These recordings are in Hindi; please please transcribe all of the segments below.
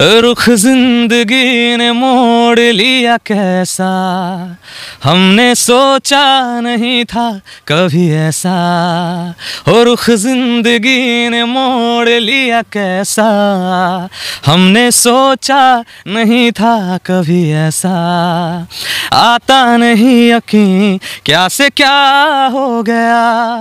रुख जिंदगी ने मोड़ लिया कैसा हमने सोचा नहीं था कभी ऐसा हो रुख जिंदगी ने मोड़ लिया कैसा हमने सोचा नहीं था कभी ऐसा आता नहीं यकीन क्या से क्या हो गया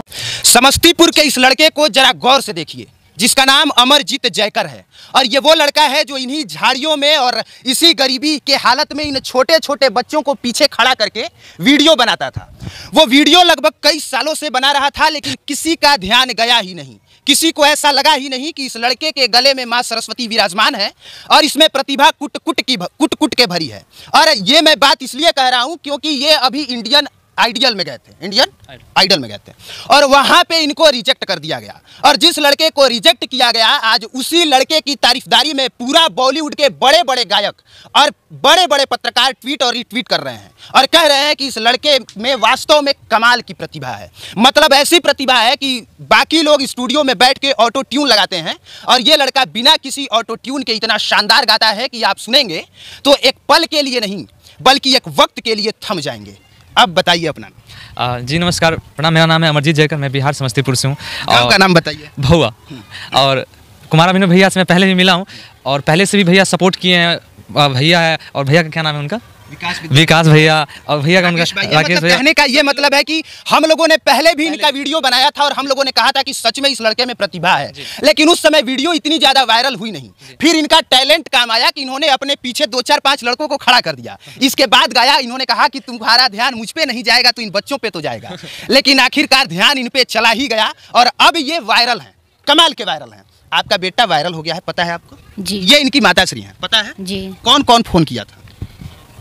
समस्तीपुर के इस लड़के को जरा गौर से देखिए जिसका नाम अमरजीत जयकर है और ये वो लड़का है जो इन्हीं झाड़ियों में और इसी गरीबी के हालत में इन छोटे छोटे बच्चों को पीछे खड़ा करके वीडियो बनाता था वो वीडियो लगभग कई सालों से बना रहा था लेकिन किसी का ध्यान गया ही नहीं किसी को ऐसा लगा ही नहीं कि इस लड़के के गले में माँ सरस्वती विराजमान है और इसमें प्रतिभा कुट कुट की कुट कुट के भरी है और ये मैं बात इसलिए कह रहा हूँ क्योंकि ये अभी इंडियन आइडियल में गए थे इंडियन आइडल में गए थे और वहाँ पे इनको रिजेक्ट कर दिया गया और जिस लड़के को रिजेक्ट किया गया आज उसी लड़के की तारीफदारी में पूरा बॉलीवुड के बड़े बड़े गायक और बड़े बड़े पत्रकार ट्वीट और रिट्वीट कर रहे हैं और कह रहे हैं कि इस लड़के में वास्तव में कमाल की प्रतिभा है मतलब ऐसी प्रतिभा है कि बाकी लोग स्टूडियो में बैठ के ऑटो ट्यून लगाते हैं और ये लड़का बिना किसी ऑटो ट्यून के इतना शानदार गाता है कि आप सुनेंगे तो एक पल के लिए नहीं बल्कि एक वक्त के लिए थम जाएंगे आप बताइए अपना जी नमस्कार प्रणाम मेरा नाम है अमरजीत जयकर मैं बिहार समस्तीपुर से हूँ आपका नाम बताइए भौआ हम्म। और कुमार अभिनव भैया से मैं पहले भी मिला हूँ और पहले से भी भैया सपोर्ट किए हैं भैया है और भैया का क्या नाम है उनका विकास भैया और भैया का राकेश मतलब, मतलब कहने का ये मतलब है कि हम लोगों ने पहले भी इनका वीडियो बनाया था और हम लोगों ने कहा था कि सच में इस लड़के में प्रतिभा है लेकिन उस समय वीडियो इतनी ज़्यादा वायरल हुई नहीं फिर इनका टैलेंट काम आया कि इन्होंने अपने पीछे दो चार पांच लड़कों को खड़ा कर दिया इसके बाद गया इन्होंने कहा कि तुम्हारा ध्यान मुझ पर नहीं जाएगा तो इन बच्चों पर तो जाएगा लेकिन आखिरकार ध्यान इन पर चला ही गया और अब ये वायरल है कमाल के वायरल हैं आपका बेटा वायरल हो गया है पता है आपको जी ये इनकी श्री है पता है जी कौन कौन फोन किया था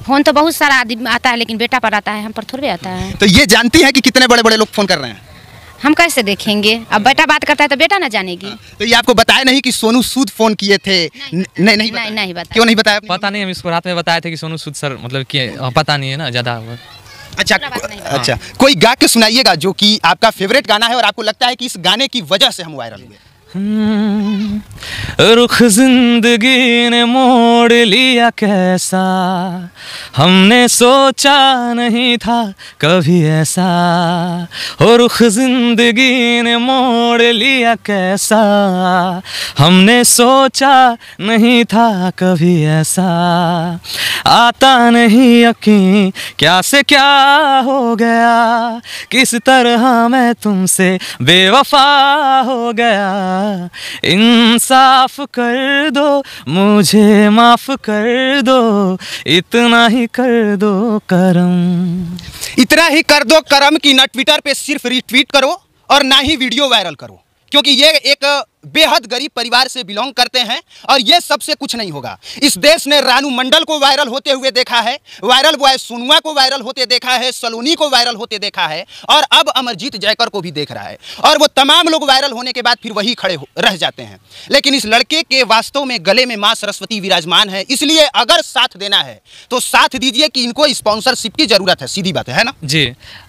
फोन तो बहुत सारा आदमी आता है लेकिन बेटा पर आता है हम पर थोड़े आता है तो ये जानती है कि कितने बड़े बड़े लोग फोन कर रहे हैं हम कैसे देखेंगे अब बेटा बात करता है तो बेटा ना जानेगी हाँ, तो ये आपको बताया नहीं कि सोनू सूद फोन किए थे नहीं नहीं नहीं, नहीं, बताया क्यों नहीं बताया पता नहीं हम इसको रात में बताए थे कि सोनू सूद सर मतलब कि हाँ, पता नहीं है ना ज़्यादा अच्छा अच्छा कोई गा के सुनाइएगा जो कि आपका फेवरेट गाना है और आपको लगता है कि इस गाने की वजह से हम वायरल हुए हम्म। रुख जिंदगी ने मोड़ लिया कैसा हमने सोचा नहीं था कभी ऐसा हो रुख जिंदगी ने मोड़ लिया कैसा हमने सोचा नहीं था कभी ऐसा आता नहीं यकीन क्या से क्या हो गया किस तरह मैं तुमसे बेवफा हो गया इंसाफ कर दो मुझे माफ कर दो इतना ही कर दो करम इतना ही कर दो करम कि ना ट्विटर पे सिर्फ रिट्वीट करो और ना ही वीडियो वायरल करो क्योंकि ये एक बेहद गरीब परिवार से बिलोंग करते हैं और ये सबसे कुछ नहीं होगा इस देश ने रानू मंडल को वायरल होते हुए देखा है वायरल बॉय सुनवा को वायरल होते देखा है सलोनी को वायरल होते देखा है और अब अमरजीत जयकर को भी देख रहा है और वो तमाम लोग वायरल होने के बाद फिर वही खड़े रह जाते हैं लेकिन इस लड़के के वास्तव में गले में माँ सरस्वती विराजमान है इसलिए अगर साथ देना है तो साथ दीजिए कि इनको स्पॉन्सरशिप की जरूरत है सीधी बात है ना जी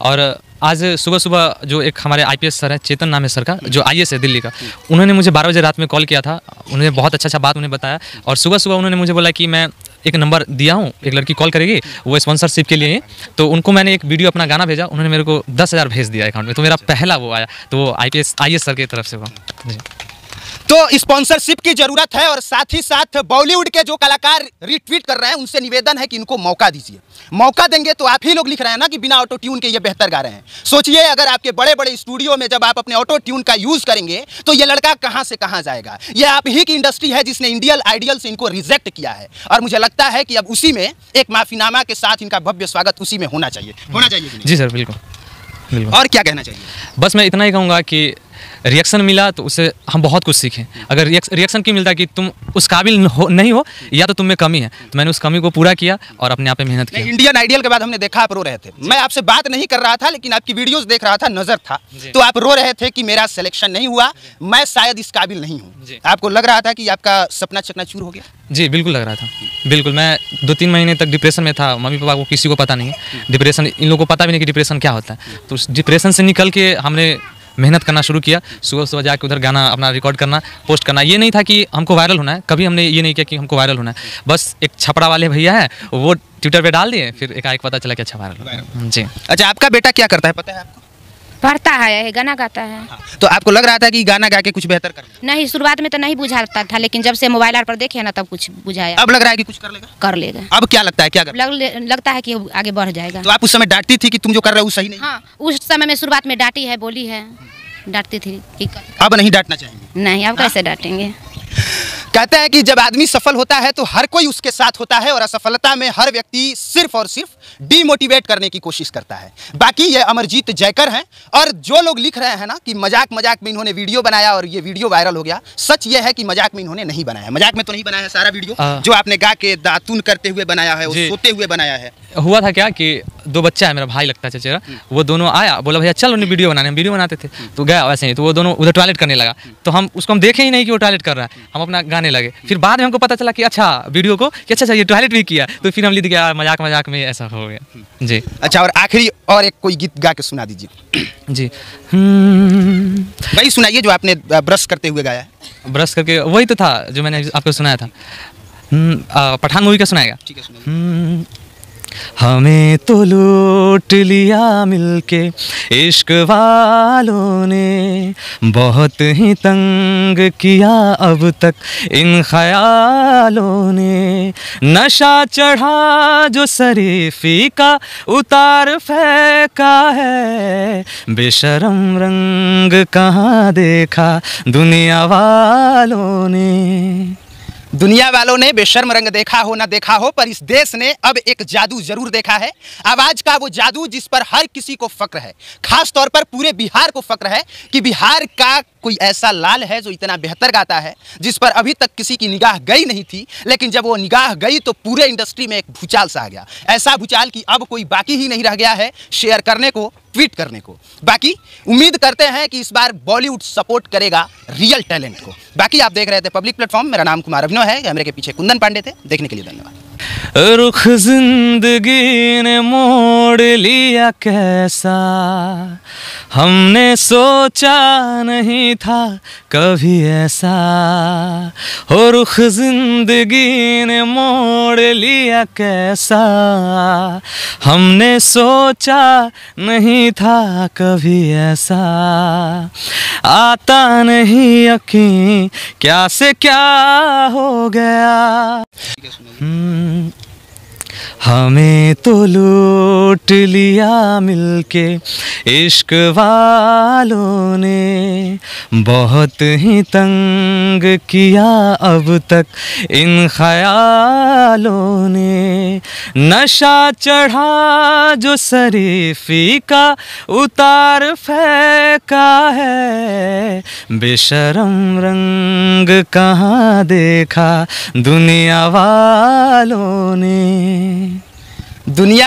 और आज सुबह सुबह जो एक हमारे आईपीएस सर है चेतन नाम है सर का जो आई है दिल्ली का उन्होंने मुझे मुझे बारह बजे रात में कॉल किया था उन्होंने बहुत अच्छा अच्छा बात उन्हें बताया और सुबह सुबह उन्होंने मुझे बोला कि मैं एक नंबर दिया हूँ एक लड़की कॉल करेगी वो स्पॉन्सरशिप के लिए तो उनको मैंने एक वीडियो अपना गाना भेजा उन्होंने मेरे को दस हज़ार भेज दिया अकाउंट में तो मेरा पहला वो आया तो वो I P S I S sir की तरफ से हुआ तो स्पॉन्सरशिप की जरूरत है और साथ ही साथ बॉलीवुड के जो कलाकार रिट्वीट कर रहे हैं उनसे निवेदन है कि इनको मौका दीजिए मौका देंगे तो आप ही लोग लिख रहे हैं ना कि बिना ऑटो ट्यून के ये बेहतर गा रहे हैं सोचिए अगर आपके बड़े बड़े स्टूडियो में जब आप अपने ऑटो ट्यून का यूज़ करेंगे तो ये लड़का कहाँ से कहाँ जाएगा ये आप ही की इंडस्ट्री है जिसने इंडियल आइडियल से इनको रिजेक्ट किया है और मुझे लगता है कि अब उसी में एक माफीनामा के साथ इनका भव्य स्वागत उसी में होना चाहिए होना चाहिए जी सर बिल्कुल और क्या कहना चाहिए बस मैं इतना ही कहूँगा कि रिएक्शन मिला तो उससे हम बहुत कुछ सीखें अगर रिएक्शन क्यों मिलता कि तुम उस काबिल हो, नहीं हो या तो तुम में कमी है तो मैंने उस कमी को पूरा किया और अपने आप में मेहनत की इंडियन आइडियल के बाद हमने देखा आप रो रहे थे मैं आपसे बात नहीं कर रहा था लेकिन आपकी वीडियोज देख रहा था नजर था तो आप रो रहे थे कि मेरा सिलेक्शन नहीं हुआ मैं शायद इस काबिल नहीं हूँ आपको लग रहा था कि आपका सपना चकना हो गया जी बिल्कुल लग रहा था बिल्कुल मैं दो तीन महीने तक डिप्रेशन में था मम्मी पापा को किसी को पता नहीं डिप्रेशन इन लोगों को पता भी नहीं कि डिप्रेशन क्या होता है तो उस डिप्रेशन से निकल के हमने मेहनत करना शुरू किया सुबह सुबह जाकर उधर गाना अपना रिकॉर्ड करना पोस्ट करना ये नहीं था कि हमको वायरल होना है कभी हमने ये नहीं किया कि हमको वायरल होना है बस एक छपरा वाले भैया है वो ट्विटर पर डाल दिए फिर एकाएक पता चला कि अच्छा वायरल जी अच्छा आपका बेटा क्या करता है पता है आपको पढ़ता है गाना गाता है हाँ, तो आपको लग रहा था कि गाना गा के कुछ बेहतर कर नहीं शुरुआत में तो नहीं बुझाता था लेकिन जब से मोबाइल पर देखे ना तब कुछ बुझाया अब लग रहा है कि कुछ कर लेगा कर लेगा अब क्या लगता है क्या कर? लग, लगता है कि आगे बढ़ जाएगा तो आप उस समय डांटती थी कि तुम जो कर रहे हो सही नहीं हाँ उस समय में शुरुआत में डांटी है बोली है डांटती थी अब नहीं डांटना चाहिए नहीं अब कैसे डांटेंगे हाँ। कहते हैं कि जब आदमी सफल होता है तो हर कोई उसके साथ होता है और असफलता में हर व्यक्ति सिर्फ और सिर्फ डीमोटिवेट करने की कोशिश करता है बाकी ये अमरजीत जयकर हैं और जो लोग लिख रहे हैं ना कि मजाक मजाक में इन्होंने वीडियो बनाया और ये वीडियो वायरल हो गया सच ये है कि मजाक में इन्होंने नहीं बनाया मजाक में तो नहीं बनाया सारा वीडियो हाँ। जो आपने गा के दातून करते हुए बनाया है सोते हुए बनाया है हुआ था क्या कि दो बच्चा है मेरा भाई लगता है चचेरा वो दोनों आया बोला भैया चलो उन्हें वीडियो बनाने हम वीडियो बनाते थे तो गया वैसे ही तो वो दोनों उधर टॉयलेट करने लगा तो हम उसको हम देखे ही नहीं कि वो टॉयलेट कर रहा है हम अपना गाने लगे फिर बाद में हमको पता चला कि अच्छा वीडियो को कि अच्छा अच्छा ये टॉयलेट भी किया तो फिर हम लिख गया मजाक मजाक में ऐसा हो गया जी अच्छा और आखिरी और एक कोई गीत गा के सुना दीजिए जी वही सुनाइए जो आपने ब्रश करते हुए गाया ब्रश करके वही तो था जो मैंने आपको सुनाया था हम्म, पठान मूवी का सुनाएगा ठीक है हमें तो लूट लिया मिलके इश्क वालों ने बहुत ही तंग किया अब तक इन ख्यालों ने नशा चढ़ा जो शरीफी का उतार फेंका है बेशरम रंग कहाँ देखा दुनिया वालों ने दुनिया वालों ने बेशर्म रंग देखा हो ना देखा हो पर इस देश ने अब एक जादू जरूर देखा है आवाज़ का वो जादू जिस पर हर किसी को फक्र है खास तौर पर पूरे बिहार को फक्र है कि बिहार का कोई ऐसा लाल है जो इतना बेहतर गाता है जिस पर अभी तक किसी की निगाह गई नहीं थी लेकिन जब वो निगाह गई तो पूरे इंडस्ट्री में एक भूचाल सा आ गया ऐसा भूचाल कि अब कोई बाकी ही नहीं रह गया है शेयर करने को ट्वीट करने को बाकी उम्मीद करते हैं कि इस बार बॉलीवुड सपोर्ट करेगा रियल टैलेंट को बाकी आप देख रहे थे पब्लिक प्लेटफॉर्म मेरा नाम कुमार अभिनव है कैमरे के पीछे कुंदन पांडे थे देखने के लिए धन्यवाद रुख जिंदगी ने मोड़ लिया कैसा हमने सोचा नहीं था कभी ऐसा हो रुख जिंदगी ने मोड़ लिया कैसा हमने सोचा नहीं था कभी ऐसा आता नहीं यकीन क्या से क्या हो गया हमें तो लूट लिया मिलके इश्क वालों ने बहुत ही तंग किया अब तक इन ख्यालों ने नशा चढ़ा जो शरीफी का उतार फेंका है बेशरम रंग कहाँ देखा दुनिया वालों ने दुनिया